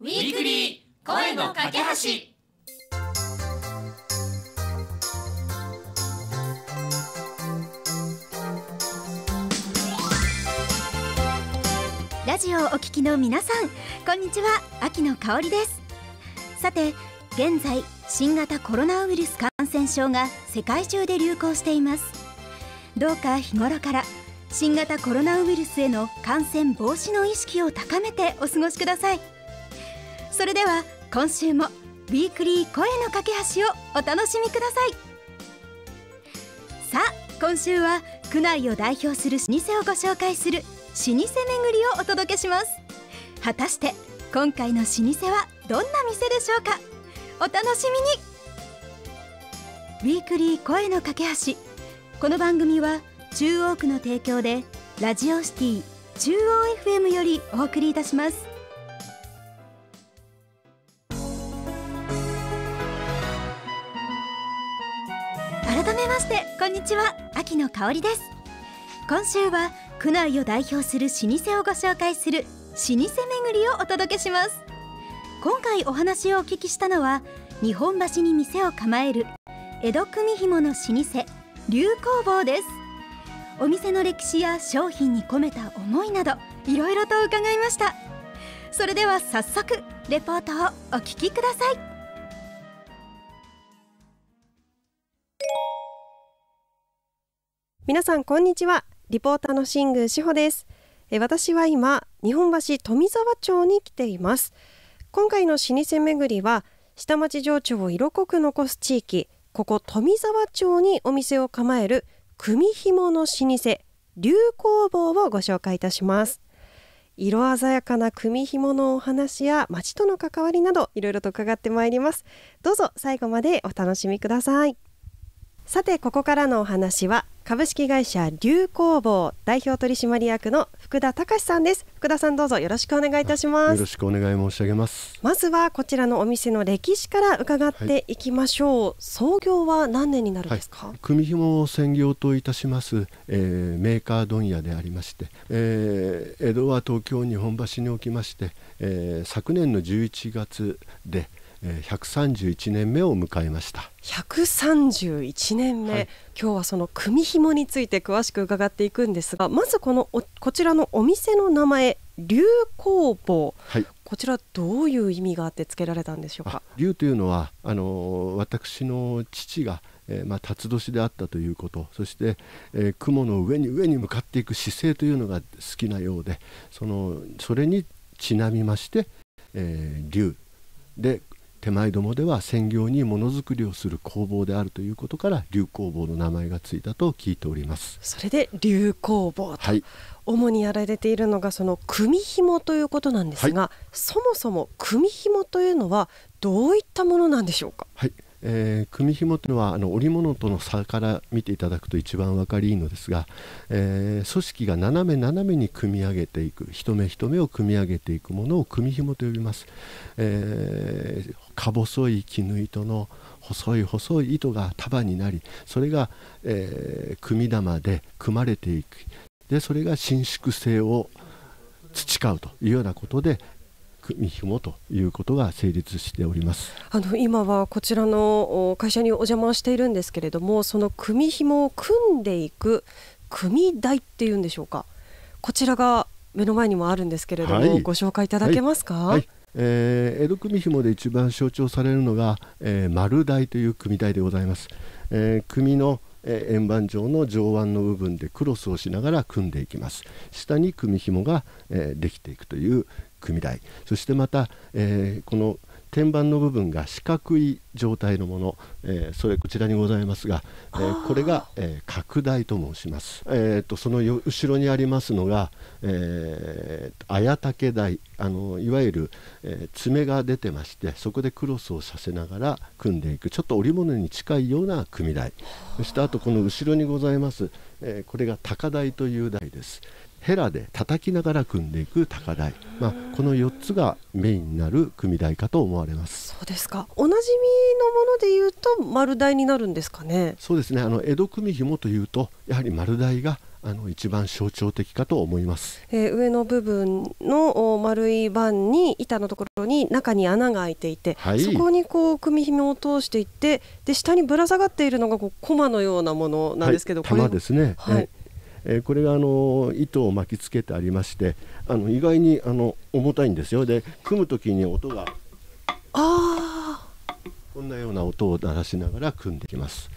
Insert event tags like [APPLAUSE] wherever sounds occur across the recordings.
ウィークリー声の架け橋ラジオをお聞きの皆さんこんにちは秋の香りですさて現在新型コロナウイルス感染症が世界中で流行していますどうか日頃から新型コロナウイルスへの感染防止の意識を高めてお過ごしくださいそれでは今週もウィークリー声の架け橋をお楽しみくださいさあ今週は区内を代表する老舗をご紹介する老舗巡りをお届けします果たして今回の老舗はどんな店でしょうかお楽しみにウィークリー声の架け橋この番組は中央区の提供でラジオシティ中央 FM よりお送りいたしますましてこんにちは秋野香りです今週は区内を代表する老舗をご紹介する老舗巡りをお届けします今回お話をお聞きしたのは日本橋に店を構える江戸組紐の老舗流工房ですお店の歴史や商品に込めた思いなどいろいろと伺いましたそれでは早速レポートをお聞きください皆さんこんにちはリポーターの新宮志保ですえ私は今日本橋富沢町に来ています今回の老舗巡りは下町情緒を色濃く残す地域ここ富沢町にお店を構える組紐の老舗流行房をご紹介いたします色鮮やかな組紐のお話や町との関わりなどいろいろと伺ってまいりますどうぞ最後までお楽しみくださいさてここからのお話は株式会社流工房代表取締役の福田隆さんです福田さんどうぞよろしくお願いいたしますよろしくお願い申し上げますまずはこちらのお店の歴史から伺っていきましょう、はい、創業は何年になるんですか、はい、組紐を専業といたします、えー、メーカー問屋でありまして、えー、江戸は東京日本橋におきまして、えー、昨年の11月で、131年目を迎えました131年目、はい、今日はその組紐について詳しく伺っていくんですがまずこのこちらのお店の名前龍工房、はい、こちらどういう意味があってつけられたんでしょうか龍というのはあの私の父がえー、まあ、辰年であったということそして、えー、雲の上に上に向かっていく姿勢というのが好きなようでそのそれにちなみまして、えー、龍で手前どもでは専業にものづくりをする工房であるということから流工房の名前がついたと聞いておりますそれで流工房と、はい、主にやられているのがその組紐ということなんですが、はい、そもそも組紐というのはどういったものなんでしょうかはいえー、組紐というのはあの織物との差から見ていただくと一番分かりいいのですが、えー、組織が斜め斜めに組み上げていく一目一目を組み上げていくものを組紐と呼びます、えー、か細い絹糸の細い細い糸が束になりそれが、えー、組玉で組まれていくでそれが伸縮性を培うというようなことで、組紐ということが成立しておりますあの今はこちらの会社にお邪魔しているんですけれどもその組紐を組んでいく組台っていうんでしょうかこちらが目の前にもあるんですけれども、はい、ご紹介いただけますか、はいはいえー、江戸組紐で一番象徴されるのが、えー、丸台という組台でございます、えー、組の、えー、円盤状の上腕の部分でクロスをしながら組んでいきます下に組紐が、えー、できていくという、組台そしてまた、えー、この天板の部分が四角い状態のもの、えー、それこちらにございますが、えー、これが、えー、拡大と申します、えーと、とその後ろにありますのが、えー、綾竹台あのいわゆる、え爪が出てましてそこでクロスをさせながら組んでいくちょっと織物に近いような組台そしてあとこの後ろにございます、えこれが高台という台です。ヘラで叩きながら組んでいく高台、まあ、この4つがメインになる組台かと思われますそうですかおなじみのものでいうと丸台になるんですかねそうですねあの江戸組紐というとやはり丸台があの一番象徴的かと思います、えー、上の部分の丸い板に板のところに中に穴が開いていて、はい、そこにこう組紐を通していってで下にぶら下がっているのがこう駒のようなものなんですけど、はい、玉ですね、はい、えー、これがあの糸を巻きつけてありましてあの意外にあの重たいんですよで組む時に音がこんなような音を鳴らしながら組んでいきます。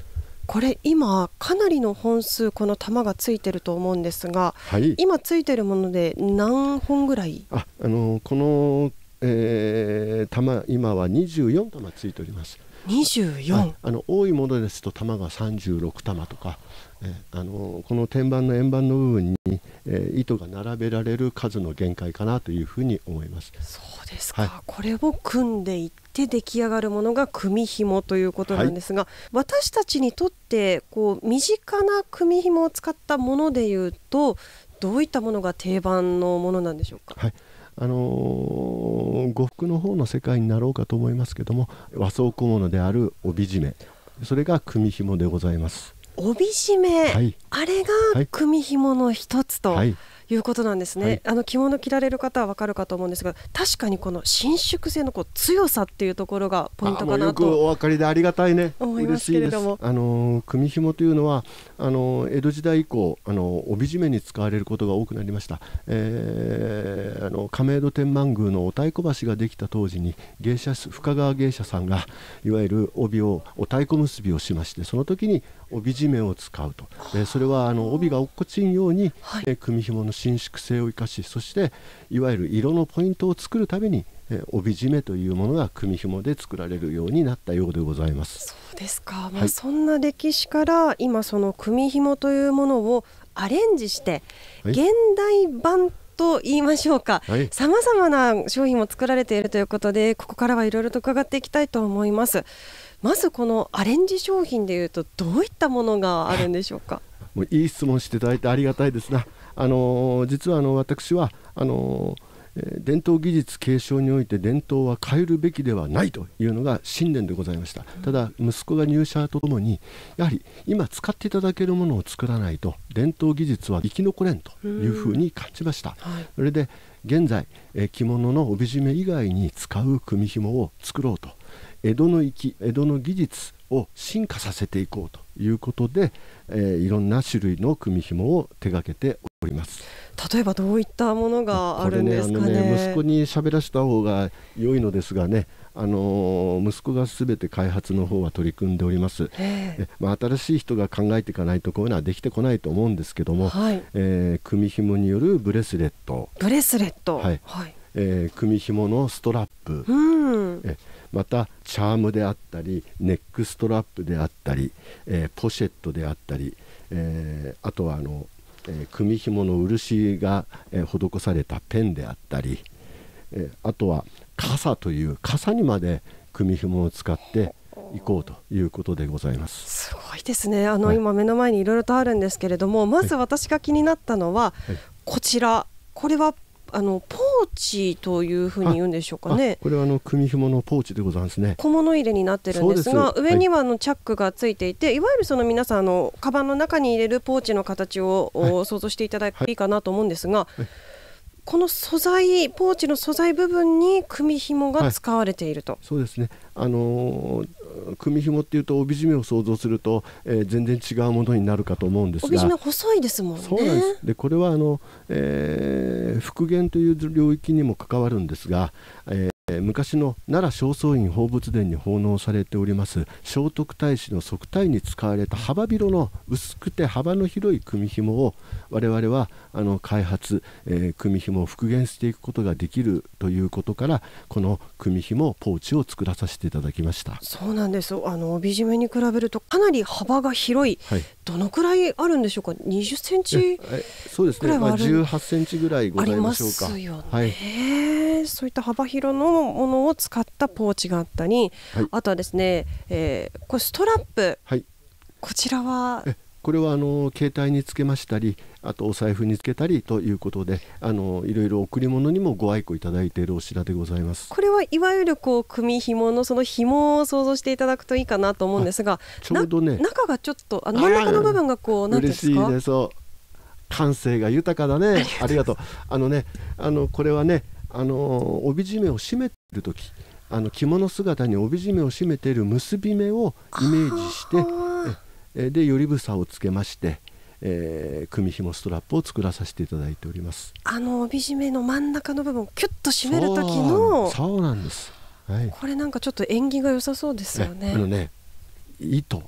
これ今かなりの本数この玉がついてると思うんですが、はい、今ついてるもので何本ぐらいあ、あのこの、えー、玉今は24玉ついております。24あの多いものですと玉が36玉とかえあのこの天板の円盤の部分に、えー、糸が並べられる数の限界かなというふうに思いますそうですか、はい、これを組んでいって出来上がるものが組紐ということなんですが、はい、私たちにとってこう身近な組紐を使ったものでいうとどういったものが定番のものなんでしょうか。はいあのー、呉服の方の世界になろうかと思いますけども和装小物である帯締めそれが組紐でございます帯締め、はい、あれが組紐の一つと。いうことなんですね、はい、あの着物着られる方はわかるかと思うんですが確かにこの伸縮性のこう強さっていうところがポイントかなとお分かりでありがたいね思いますけれどもあの組紐というのはあの江戸時代以降あの帯締めに使われることが多くなりました、えー、あの亀戸天満宮のお太鼓橋ができた当時に芸者深川芸者さんがいわゆる帯をお太鼓結びをしましてその時に帯締めを使うと、えー、それはあの帯が落っこちんように、はい、えー、組紐の伸縮性を生かしそしていわゆる色のポイントを作るために、えー、帯締めというものが組紐で作られるようになったようでございます。そうですか、まあ、はい、そんな歴史から今その組紐というものをアレンジして、はい、現代版と言いましょうか、さまざまな商品も作られているということで、ここからはいろいろと伺っていきたいと思います。まずこのアレンジ商品でいうとどういったものがあるんでしょうかもういい質問していただいてありがたいですなあの実はあの私はあの伝統技術継承において伝統は変えるべきではないというのが信念でございましたただ息子が入社とともにやはり今使っていただけるものを作らないと伝統技術は生き残れんというふうに感じました、はい、それで現在着物の帯締め以外に使う組紐を作ろうと江戸の粋江戸の技術を進化させていこうということで、えー、いろんな種類の組紐を手掛けております例えばどういったものがあるんですかね、ねね、息子に喋らせた方が良いのですがねあの息子がすべて開発の方は取り組んでおります、えまあ、新しい人が考えていかないとこういうのはできてこないと思うんですけども、はい、えー、組紐によるブレスレットブレスレットはい、はい、えー、組紐のストラップ、うん、えまたチャームであったりネックストラップであったり、えー、ポシェットであったり、えー、あとはあの、えー、組紐の漆が、え施されたペンであったり、えあとは傘という傘にまで組紐を使って行こうということでございますすごいですねあの、はい、今目の前にいろいろとあるんですけれどもまず私が気になったのは、はい、こちらこれはあのポーチというふうに言うんでしょうかね。これはあの組紐のポーチでございますね。小物入れになってるんですが、す上にはあのチャックがついていて、はい、いわゆるその皆さんあのカバンの中に入れるポーチの形を、はい、想像していただくといいかなと思うんですが。はいこの素材ポーチの素材部分に組紐が使われていると、はい、そうですねあのー、組紐っていうと帯締めを想像すると、えー、全然違うものになるかと思うんですが帯締め細いですもんねそうなんですでこれはあの、えー、復元という領域にも関わるんですが、えー昔の奈良正倉院宝仏殿に奉納されております聖徳太子の側帯に使われた幅広の薄くて幅の広い組紐を我々はあの開発、えー、組紐を復元していくことができるということからこの組紐ポーチを作らさせていただきましたそうなんですあの帯締めに比べるとかなり幅が広いどのくらいあるんでしょうか20センチそうですね、まあ、18センチぐらいございましょうかありますよね、はい、そういった幅広のものを使ったポーチがあったり、はい、あとはですね、えー、これストラップ、はい、こちらはこれはあの携帯につけましたりあとお財布につけたりということであのいろいろ贈り物にもご愛顧いただいているお品でございますこれはいわゆるこう組紐のその紐を想像していただくといいかなと思うんですがちょうどね中がちょっとあの真ん中の部分がこう何ですか嬉しい感性が豊かだねありがとうあのねあのこれはねあの帯締めを締めてる時あの着物姿に帯締めを締めている結び目をイメージしてでより房をつけまして、えー、組紐ストラップを作らさせていただいておりますあの帯締めの真ん中の部分をキュッと締める時のそうなんです、はい、これなんかちょっと縁起が良さそうですよねあのね糸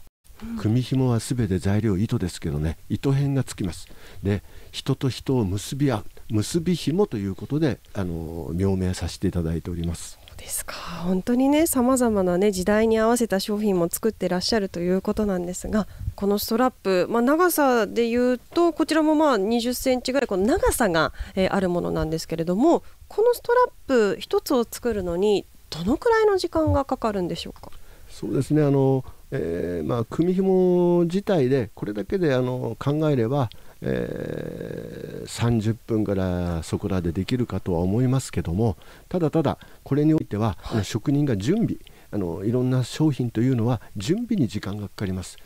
組紐は全て材料糸ですけどね糸片がつきますで人と人を結び合う結び紐ということであの命名させていただいておりますですか本当にねさまざまな、ね、時代に合わせた商品も作ってらっしゃるということなんですがこのストラップ、まあ、長さでいうとこちらもまあ20センチぐらいこの長さが、えー、あるものなんですけれどもこのストラップ1つを作るのにどのくらいの時間がかかるんでしょうかそうですねあの、えー、まあ、組紐自体でこれだけであの考えればえー、30分からそこらでできるかとは思いますけどもただただこれにおいては、はい、職人が準備あのいろんな商品というのは準備に時間がかかります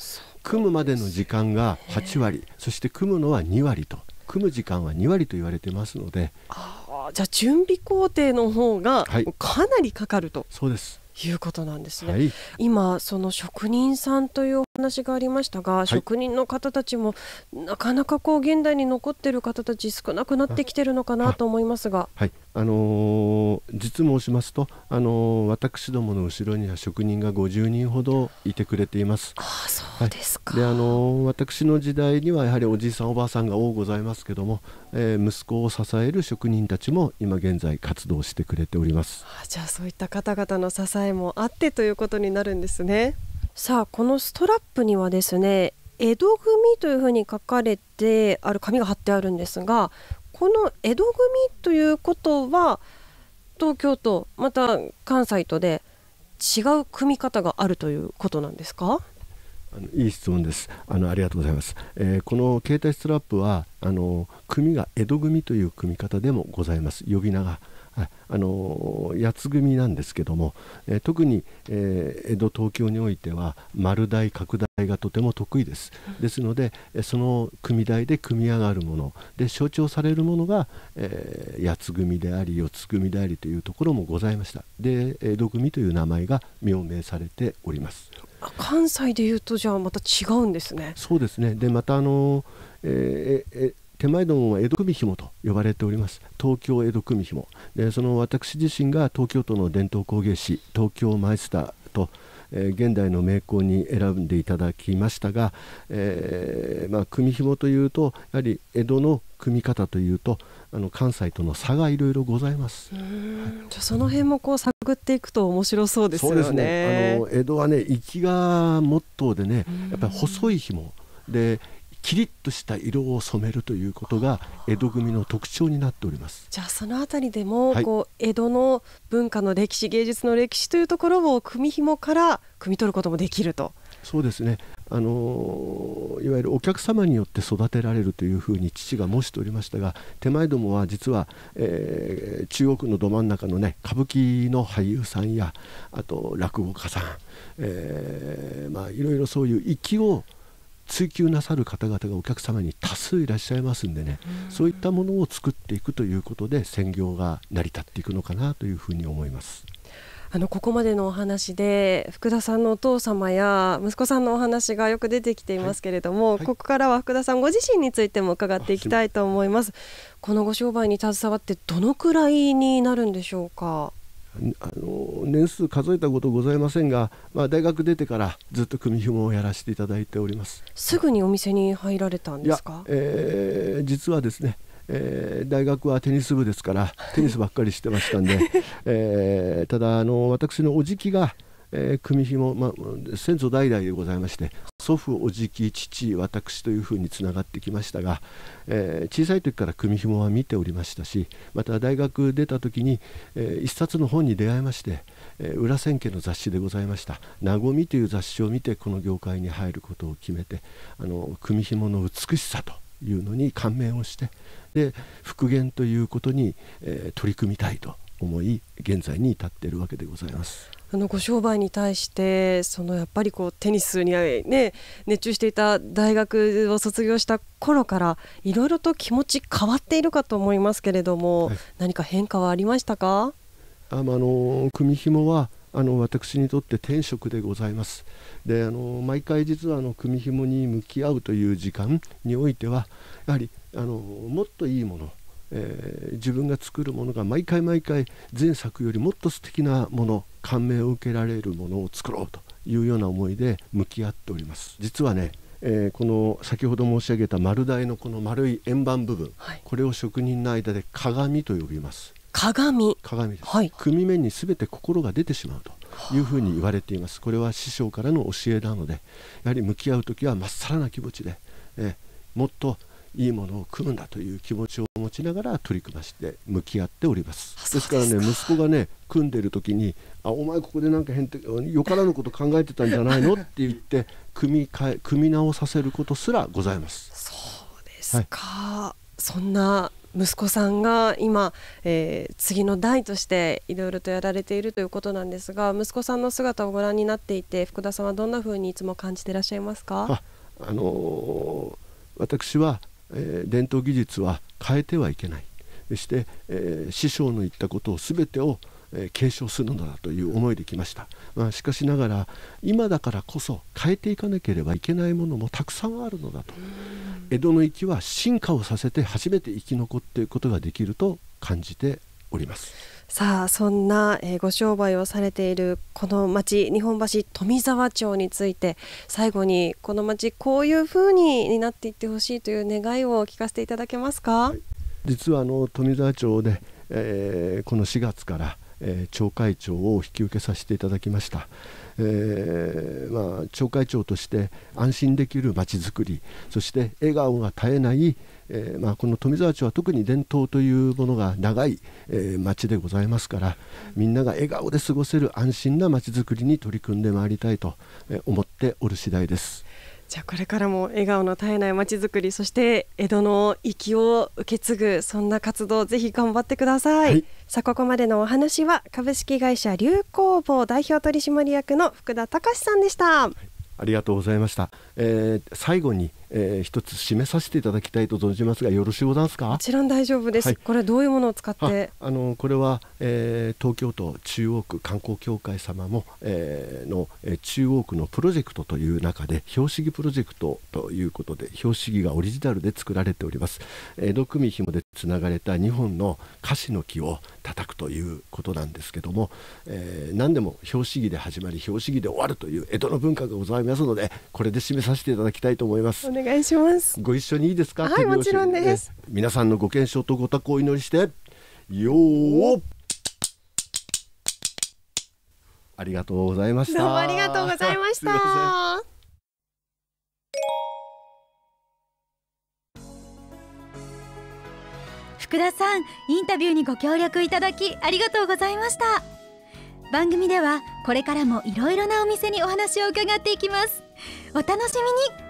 組むまでの時間が8割そして組むのは2割と組む時間は2割と言われてますのであじゃあ準備工程の方がかなりかかると、はい、そうですいうことなんですね、はい、今その職人さんという話がありましたが、はい、職人の方たちもなかなかこう現代に残っている方たち少なくなってきているのかなと思いますが。はい、あのー、実申しますと、あのー、私どもの後ろには職人が50人ほどいてくれています。あそうですか、はい、であのー、私の時代にはやはりおじいさんおばあさんが多ございますけども、えー、息子を支える職人たちも今現在活動してくれております。あじゃあそういった方々の支えもあってということになるんですね。さあこのストラップにはですね江戸組というふうに書かれてある紙が貼ってあるんですがこの江戸組ということは東京都また関西とで違う組み方があるということなんですかあのいい質問ですあのありがとうございます、えー、この携帯ストラップはあの組が江戸組という組み方でもございます呼び名がはい、あの八つ組なんですけども、え特に、え江戸東京においては丸大拡大がとても得意ですですのでその組台で組み上がるもので象徴されるものが、えー、八つ組であり四つ組でありというところもございましたで江戸組という名前が命名されております関西でいうとじゃあまた違うんですねそうですねでまたあの、えー、手前どもは江戸組紐と呼ばれております東京江戸組紐でその私自身が東京都の伝統工芸士東京マイスターとえ現代の名工に選んでいただきましたが、えー、まあ、組紐というとやはり江戸の組み方というとあの関西との差がいろいろございます、はい、じゃその辺もこう探っていくと面白そうですね、そうですね、あの江戸はね粋がモットーでねやっぱり細い紐でキリッとした色を染めるということが江戸組の特徴になっておりますじゃあそのあたりでも、はい、こう江戸の文化の歴史芸術の歴史というところを組紐から汲み取ることもできるとそうですねあのいわゆるお客様によって育てられるというふうに父が申しておりましたが手前どもは実は、えー、中国のど真ん中のね歌舞伎の俳優さんやあと落語家さん、えー、まあいろいろそういう粋を追求なさる方々がお客様に多数いらっしゃいますんでね、うん、そういったものを作っていくということで専業が成り立っていくのかなというふうに思います。あのここまでのお話で福田さんのお父様や息子さんのお話がよく出てきていますけれども、はいはい、ここからは福田さんご自身についても伺っていきたいと思いますこのご商売に携わってどのくらいになるんでしょうかあの年数数えたことございませんが、まあ、大学出てからずっと組紐をやらせていただいておりますすぐにお店に入られたんですか、えー、実はですねえー、大学はテニス部ですからテニスばっかりしてましたんで、えー、ただあの私のおじきがえー、組紐、まあ、先祖代々でございまして祖父、おじき、父、私というふうにつながってきましたが、えー、小さい時から組紐は見ておりましたしまた大学出た時に、えー、一冊の本に出会いまして、えー、裏千家の雑誌でございました「なごみ」という雑誌を見てこの業界に入ることを決めてあの組紐の美しさというのに感銘をしてで復元ということに、え取り組みたいと思い現在に至っているわけでございます。あのご商売に対してそのやっぱりこうテニスに、ね、熱中していた大学を卒業した頃からいろいろと気持ち変わっているかと思いますけれども、はい、何か変化はありましたかああの組紐はあの私にとって天職でございますであの毎回実はあの組紐に向き合うという時間においてはやはりあのもっといいものえー、自分が作るものが毎回毎回前作よりもっと素敵なもの感銘を受けられるものを作ろうというような思いで向き合っております実はね、えー、この先ほど申し上げた丸台のこの丸い円盤部分、はい、これを職人の間で鏡と呼びます鏡鏡です、はい、組目に全て心が出てしまうというふうに言われていますこれは師匠からの教えなのでやはり向き合う時はまっさらな気持ちで、えー、もっといいものを組むんだという気持ちを持ちながら取り組まして向き合っておりますですからね息子がね組んでる時に「あお前ここでなんか変ってよからぬこと考えてたんじゃないの?」って言って [LAUGHS] 組み替え組み直させることすらございますそうですか、はい、そんな息子さんが今、えー、次の代としていろいろとやられているということなんですが息子さんの姿をご覧になっていて福田さんはどんなふうにいつも感じていらっしゃいますかあのー、私はえー、伝統技術は変えてはいけないそして、えー、師匠の言ったことを全てを、えー、継承するのだという思いで来ました、まあ、しかしながら今だからこそ変えていかなければいけないものもたくさんあるのだと江戸の域は進化をさせて初めて生き残っていくことができると感じております。さあそんな、えー、ご商売をされているこの町日本橋富沢町について最後にこの町こういうふうになっていってほしいという願いを聞かせていただけますか、はい、実はあの富沢町で、えー、この4月から、えー、町会長を引き受けさせていただきました。えー、まあ、町会長として安心できるまちづくりそして笑顔が絶えない、えー、まあ、この富沢町は特に伝統というものが長い、えー、でございますからみんなが笑顔で過ごせる安心なまちづくりに取り組んでまいりたいと思っておる次第です。じゃあこれからも笑顔の絶えないまちづくりそして江戸の粋を受け継ぐそんな活動ぜひ頑張ってください、はい、さあここまでのお話は株式会社流行房代表取締役の福田隆さんでした、はい、ありがとうございました、えー、最後にえー、一つ締めさせていただきたいと存じますがよろしゅうございますかもちろん大丈夫です、はい、これどういうものを使ってあのこれは、えー、東京都中央区観光協会様も、えー、の、えー、中央区のプロジェクトという中で標識プロジェクトということで標識がオリジナルで作られております江戸組紐でつながれた2本の樫の木を叩くということなんですけども、えー、何でも標識で始まり標識で終わるという江戸の文化がございますのでこれで締めさせていただきたいと思います願いしますご一緒にいいですかはいもちろんです皆さんのご健勝とご多幸をお祈りしてよーありがとうございましたどうもありがとうございました福田さんインタビューにご協力いただきありがとうございました番組ではこれからもいろいろなお店にお話を伺っていきますお楽しみに